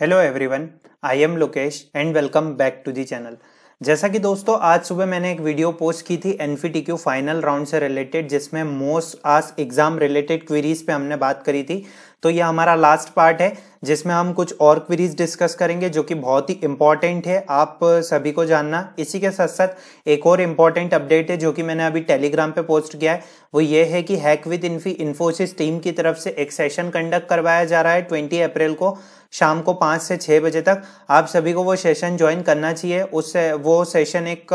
hello everyone I am Lokesh and welcome back to the channel जैसा कि दोस्तों आज सुबह मैंने एक वीडियो पोस्ट की थी एन फाइनल राउंड से रिलेटेड जिसमें मोस्ट आस एग्जाम रिलेटेड क्वेरीज पे हमने बात करी थी तो यह हमारा लास्ट पार्ट है जिसमें हम कुछ और क्वेरीज डिस्कस करेंगे जो कि बहुत ही इंपॉर्टेंट है आप सभी को जानना इसी के साथ साथ एक और इम्पॉर्टेंट अपडेट है जो कि मैंने अभी टेलीग्राम पे पोस्ट किया है वो ये है कि hack with Infy Infosys team की तरफ से एक सेशन कंडक्ट करवाया जा रहा है ट्वेंटी अप्रैल को शाम को पाँच से छः बजे तक आप सभी को वो सेशन ज्वाइन करना चाहिए उससे वो सेशन एक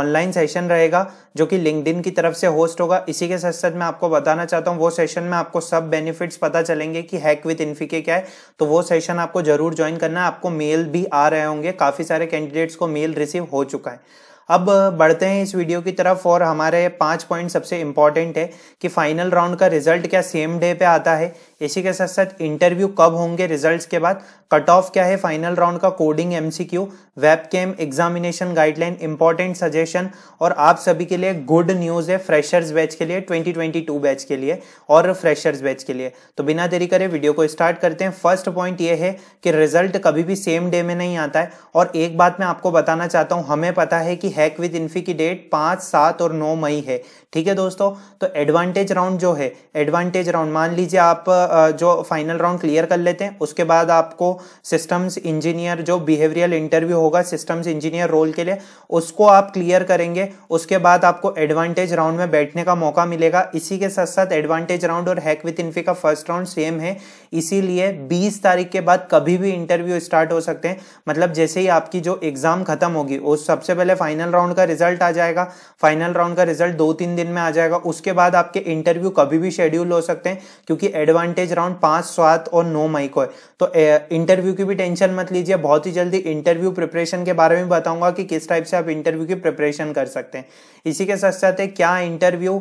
ऑनलाइन सेशन रहेगा जो कि लिंकड की तरफ से होस्ट होगा इसी के साथ साथ मैं आपको बताना चाहता हूँ वो सेशन में आपको सब बेनिफिट्स पता चलेंगे कि हैक विथ इन्फिके क्या है तो वो सेशन आपको जरूर ज्वाइन करना है आपको मेल भी आ रहे होंगे काफ़ी सारे कैंडिडेट्स को मेल रिसीव हो चुका है अब बढ़ते हैं इस वीडियो की तरफ और हमारे पांच पॉइंट सबसे इम्पॉर्टेंट है कि फाइनल राउंड का रिजल्ट क्या सेम डे पे आता है इसी के साथ साथ इंटरव्यू कब होंगे रिजल्ट्स के बाद कट ऑफ क्या है फाइनल राउंड का coding MCQ webcam examination guideline important suggestion और आप सभी के लिए गुड न्यूज है फ्रेशर्स बैच के लिए 2022 बैच के लिए और फ्रेशर्स बैच के लिए तो बिना देरी करे वीडियो को स्टार्ट करते हैं फर्स्ट पॉइंट ये है कि रिजल्ट कभी भी सेम डे में नहीं आता है और एक बात मैं आपको बताना चाहता हूं हमें पता है कि हैक विद इन्फी की डेट पांच सात और नौ मई है ठीक है दोस्तों तो एडवांटेज राउंड जो है एडवांटेज राउंड मान लीजिए आप जो फाइनल राउंड क्लियर कर लेते हैं उसके बाद आपको सिस्टम्स इंजीनियर जो बिहेवियरल इंटरव्यू होगा सिस्टम्स इंजीनियर रोल के लिए उसको आप क्लियर करेंगे उसके बाद आपको एडवांटेज राउंड में बैठने का मौका मिलेगा इसी के साथ साथ एडवांटेज राउंड और हैक विथ इन्फी का फर्स्ट राउंड सेम है इसीलिए बीस तारीख के बाद कभी भी इंटरव्यू स्टार्ट हो सकते हैं मतलब जैसे ही आपकी जो एग्जाम खत्म होगी उस सबसे पहले फाइनल राउंड का रिजल्ट आ जाएगा फाइनल राउंड का रिजल्ट दो तीन दिन में आ जाएगा उसके बाद आपके इंटरव्यू कभी भी शेड्यूल हो सकते हैं क्योंकि एडवांटेज शॉर्टेज राउंड पांच सात और नौ मई को है तो इंटरव्यू की भी टेंशन मत लीजिए बहुत ही जल्दी इंटरव्यू प्रिपरेशन के बारे में बताऊंगा कि किस टाइप से आप इंटरव्यू की प्रिपरेशन कर सकते हैं इसी के साथ साथ क्या इंटरव्यू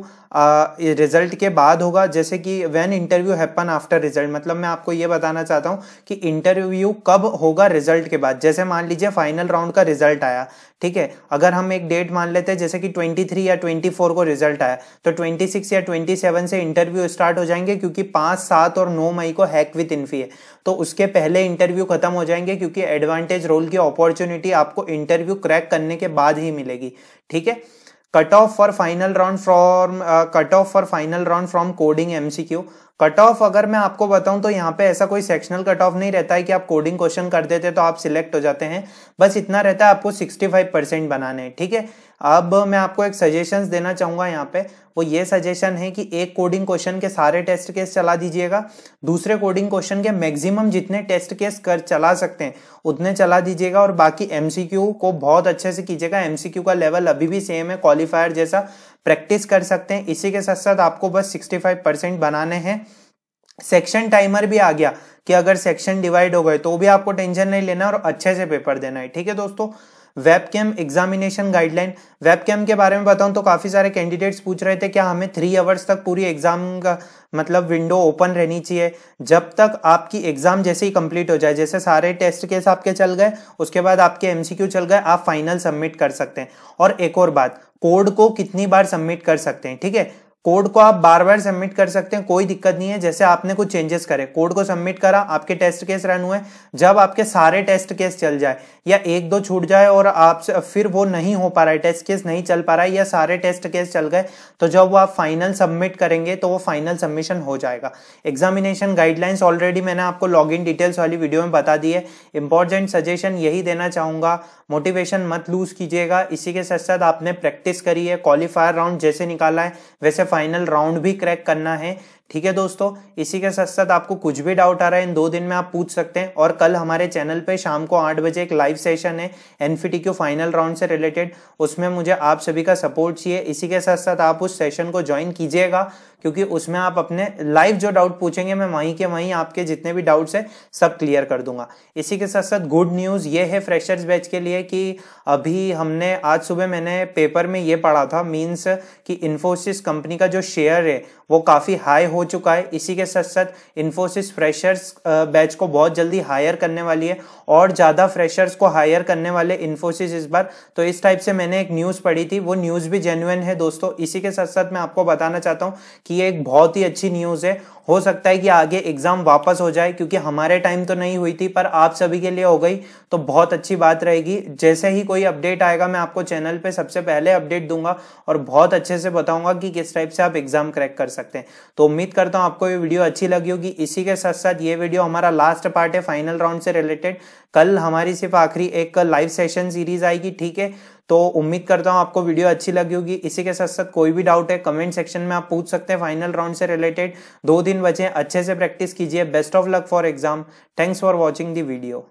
रिजल्ट के बाद होगा जैसे कि when interview happen after result मतलब मैं आपको ये बताना चाहता हूँ कि इंटरव्यू कब होगा रिजल्ट के बाद जैसे मान लीजिए फाइनल राउंड का रिजल्ट आया ठीक है अगर हम एक डेट मान लेते हैं जैसे कि 23 या 24 को रिजल्ट आया तो 26 या 27 से इंटरव्यू स्टार्ट हो जाएंगे क्योंकि पाँच सात सात और नौ मई को हैक विथ इन्फी है तो उसके पहले इंटरव्यू खत्म हो जाएंगे क्योंकि एडवांटेज रोल की अपॉर्चुनिटी आपको इंटरव्यू क्रैक करने के बाद ही मिलेगी ठीक है cut off for final round from cut off for final round from coding MCQ cut off अगर मैं आपको बताऊं तो यहाँ पे ऐसा कोई सेक्शनल कट ऑफ नहीं रहता है कि आप कोडिंग क्वेश्चन कर देते तो आप सिलेक्ट हो जाते हैं बस इतना रहता है आपको 65 परसेंट बनाने ठीक है अब मैं आपको एक सजेशन देना चाहूंगा यहाँ पे वो ये सजेशन है कि एक कोडिंग क्वेश्चन के सारे टेस्ट केस चला दीजिएगा दूसरे कोडिंग क्वेश्चन के मैक्सिमम जितने टेस्ट केस कर चला सकते हैं उतने चला दीजिएगा और बाकी एमसीक्यू को बहुत अच्छे से कीजिएगा एमसीक्यू का लेवल अभी भी सेम है क्वालिफायर जैसा प्रैक्टिस कर सकते हैं इसी के साथ साथ आपको बस सिक्सटी फाइव परसेंट बनाने हैं सेक्शन टाइमर भी आ गया कि अगर सेक्शन डिवाइड हो गए तो भी आपको टेंशन नहीं लेना और अच्छे से पेपर देना है ठीक है दोस्तों वेबकैम एग्जामिनेशन गाइडलाइन वेबकैम के बारे में बताऊं तो काफ़ी सारे कैंडिडेट्स पूछ रहे थे क्या हमें थ्री आवर्स तक पूरी एग्जाम का मतलब विंडो ओपन रहनी चाहिए जब तक आपकी एग्जाम जैसे ही कंप्लीट हो जाए जैसे सारे टेस्ट केस आपके चल गए उसके बाद आपके एमसीक्यू चल गए आप फाइनल सबमिट कर सकते हैं और एक और बात कोड को कितनी बार सबमिट कर सकते हैं ठीक है कोड को आप बार बार सबमिट कर सकते हैं कोई दिक्कत नहीं है जैसे आपने कुछ चेंजेस करे कोड को सबमिट करा आपके टेस्ट केस रन हुए जब आपके सारे टेस्ट केस चल जाए या एक दो छूट जाए और आपसे फिर वो नहीं हो पा रहा है टेस्ट केस नहीं चल पा रहा है या सारे टेस्ट केस चल गए तो जब वो आप फाइनल सबमिट करेंगे तो वो फाइनल सबमिशन हो जाएगा एग्जामिनेशन गाइडलाइंस ऑलरेडी मैंने आपको लॉग इन डिटेल्स वाली वीडियो में बता दी है इंपॉर्टेंट सजेशन यही देना चाहूंगा मोटिवेशन मत लूज कीजिएगा इसी के साथ साथ आपने प्रैक्टिस करी है क्वालिफायर राउंड जैसे निकाला है वैसे फाइनल राउंड भी क्रैक करना है ठीक है दोस्तों इसी के साथ साथ आपको कुछ भी डाउट आ रहा है इन दो दिन में आप पूछ सकते हैं और कल हमारे चैनल पे शाम को आठ बजे एक लाइव सेशन है क्यू फाइनल राउंड से रिलेटेड उसमें मुझे आप सभी का सपोर्ट चाहिए इसी के साथ साथ आप उस सेशन को ज्वाइन कीजिएगा क्योंकि उसमें आप अपने लाइव जो डाउट पूछेंगे मैं वहीं के वहीं आपके जितने भी डाउट्स है सब क्लियर कर दूंगा इसी के साथ साथ गुड न्यूज़ ये है फ्रेशर्स बैच के लिए कि अभी हमने आज सुबह मैंने पेपर में ये पढ़ा था मीन्स कि इन्फोसिस कंपनी का जो शेयर है वो काफ़ी हाई हो हो चुका है इसी के साथ साथ इन्फोसिस फ्रेशर्स बैच को बहुत जल्दी हायर करने वाली है और ज़्यादा फ्रेशर्स को हायर करने वाले इन्फोसिस इस बार तो इस टाइप से मैंने एक न्यूज़ पढ़ी थी वो न्यूज़ भी जेन्युन है दोस्तों इसी के साथ साथ मैं आपको बताना चाहता हूँ कि ये एक बहुत ही अच्छी न्यूज़ है हो सकता है कि आगे एग्जाम वापस हो जाए क्योंकि हमारे टाइम तो नहीं हुई थी पर आप सभी के लिए हो गई तो बहुत अच्छी बात रहेगी जैसे ही कोई अपडेट आएगा मैं आपको चैनल पे सबसे पहले अपडेट दूंगा और बहुत अच्छे से बताऊंगा कि किस टाइप से आप एग्जाम क्रैक कर सकते हैं तो उम्मीद उम्मीद करता हूं आपको ये वीडियो अच्छी लगी होगी इसी के साथ साथ ये वीडियो हमारा लास्ट पार्ट है फाइनल राउंड से रिलेटेड कल हमारी सिर्फ आखिरी एक लाइव सेशन सीरीज आएगी ठीक है तो उम्मीद करता हूं आपको वीडियो अच्छी लगी होगी इसी के साथ साथ कोई भी डाउट है कमेंट सेक्शन में आप पूछ सकते हैं फाइनल राउंड से रिलेटेड दो दिन बचे अच्छे से प्रैक्टिस कीजिए best of luck for exam thanks for watching the video